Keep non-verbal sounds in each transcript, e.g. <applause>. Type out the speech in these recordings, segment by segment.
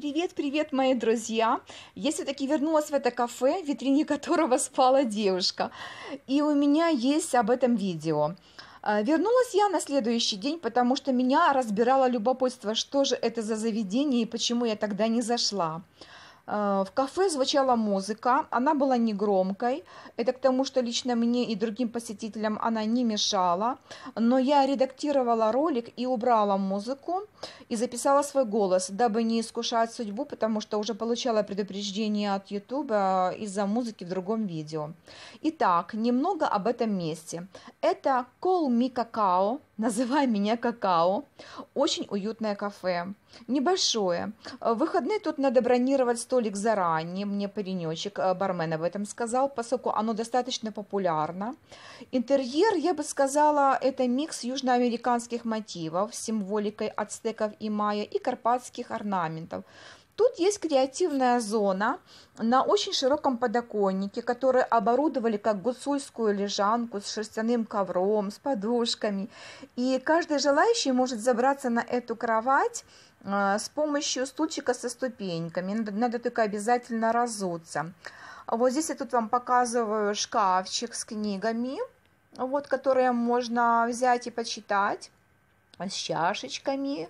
Привет, привет, мои друзья! Я все-таки вернулась в это кафе, в витрине которого спала девушка. И у меня есть об этом видео. А, вернулась я на следующий день, потому что меня разбирало любопытство, что же это за заведение и почему я тогда не зашла. Э, в кафе звучала музыка, она была негромкой, это к тому, что лично мне и другим посетителям она не мешала, но я редактировала ролик и убрала музыку и записала свой голос, дабы не искушать судьбу, потому что уже получала предупреждение от YouTube э, из-за музыки в другом видео. Итак, немного об этом месте. Это Call Me Cacao, <laughs> называй меня Какао, очень уютное кафе, небольшое. В э, выходные тут надо бронировать столик столик заранее, мне паренечек, э, бармен об этом сказал, поскольку оно достаточно популярно. Интерьер, я бы сказала, это микс южноамериканских мотивов с символикой ацтеков и майя и карпатских орнаментов. Тут есть креативная зона на очень широком подоконнике, который оборудовали как гуцульскую лежанку с шерстяным ковром, с подушками. И каждый желающий может забраться на эту кровать э, с помощью стульчика со ступеньками. Надо, надо только обязательно разуться. Вот здесь я тут вам показываю шкафчик с книгами, вот, которые можно взять и почитать, с чашечками,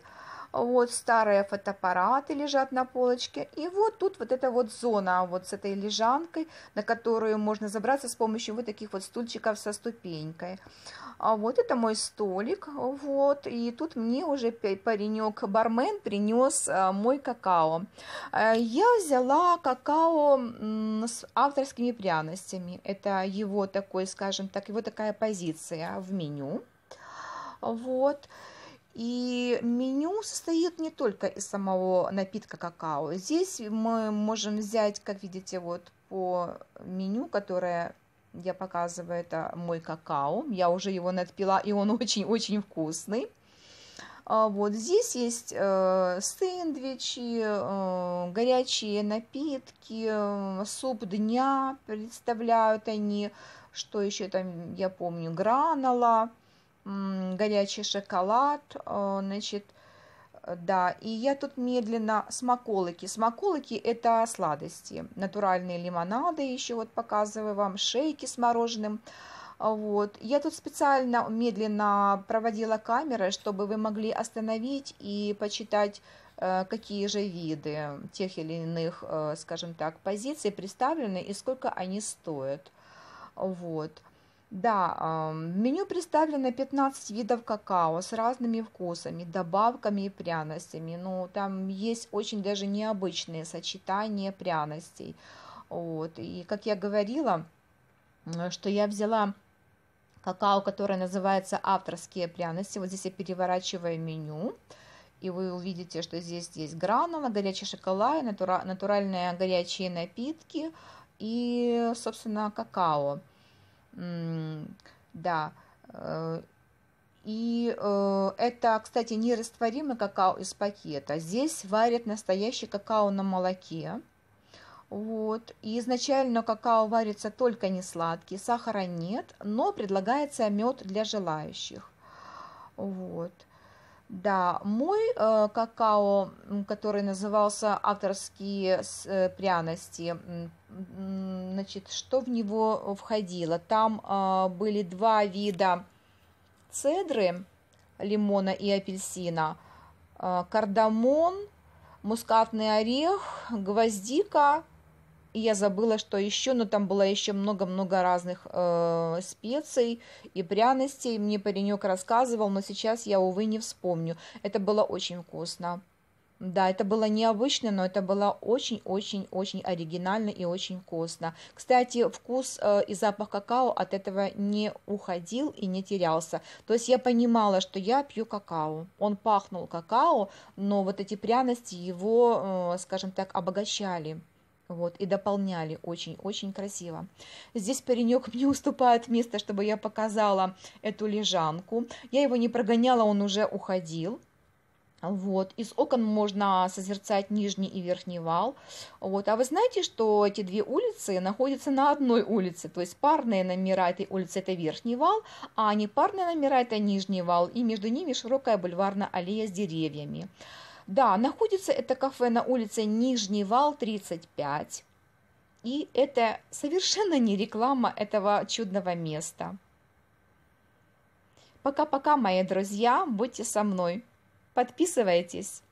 вот старые фотоаппараты лежат на полочке. И вот тут вот эта вот зона вот с этой лежанкой, на которую можно забраться с помощью вот таких вот стульчиков со ступенькой. А вот это мой столик. Вот. И тут мне уже паренек-бармен принес а, мой какао. А, я взяла какао с авторскими пряностями. Это его такой, скажем так, его такая позиция в меню. Вот. И меню состоит не только из самого напитка какао. Здесь мы можем взять, как видите, вот по меню, которое я показываю, это мой какао. Я уже его надпила, и он <laughs> очень-очень вкусный. А, вот здесь есть э, сэндвичи, э, горячие напитки, э, суп дня представляют они. Что еще там, я помню, гранола горячий шоколад, э, значит, да, и я тут медленно смаколыки. Смаколыки – это сладости, натуральные лимонады, еще вот показываю вам, шейки с мороженым. Вот. Я тут специально медленно проводила камерой, чтобы вы могли остановить и почитать, э, какие же виды тех или иных, э, скажем так, позиций представлены и сколько они стоят. Вот. Да, в меню представлено 15 видов какао с разными вкусами, добавками и пряностями. Но ну, там есть очень даже необычные сочетания пряностей. Вот. И как я говорила, что я взяла какао, которое называется авторские пряности. Вот здесь я переворачиваю меню. И вы увидите, что здесь есть гранула, горячий шоколад, натура- натуральные горячие напитки и, собственно, какао. Да. Э, и э, это, кстати, нерастворимый какао из пакета. Здесь варят настоящий какао на молоке. Вот. И изначально какао варится только не сладкий, сахара нет, но предлагается мед для желающих. Вот. Да, мой э, какао, который назывался «Авторские э, пряности», значит, что в него входило? Там э, были два вида цедры, лимона и апельсина, э, кардамон, мускатный орех, гвоздика – и я забыла, что еще, но там было еще много-много разных э, специй и пряностей. Мне паренек рассказывал, но сейчас я, увы, не вспомню. Это было очень вкусно. Да, это было необычно, но это было очень-очень-очень оригинально и очень вкусно. Кстати, вкус э, и запах какао от этого не уходил и не терялся. То есть я понимала, что я пью какао. Он пахнул какао, но вот эти пряности его, э, скажем так, обогащали. Вот, и дополняли очень-очень красиво. Здесь паренек <laughs> мне уступает место, чтобы я показала эту лежанку. Я его не прогоняла, он уже уходил. Вот, из окон можно созерцать нижний и верхний вал. Вот, а вы знаете, что эти две улицы находятся на одной улице, то есть парные номера этой улицы – это верхний вал, а непарные номера – это нижний вал, и между ними широкая бульварная аллея с деревьями. Да, находится это кафе на улице Нижний Вал, 35. И это совершенно не реклама этого чудного места. Пока-пока, мои друзья, будьте со мной. Подписывайтесь.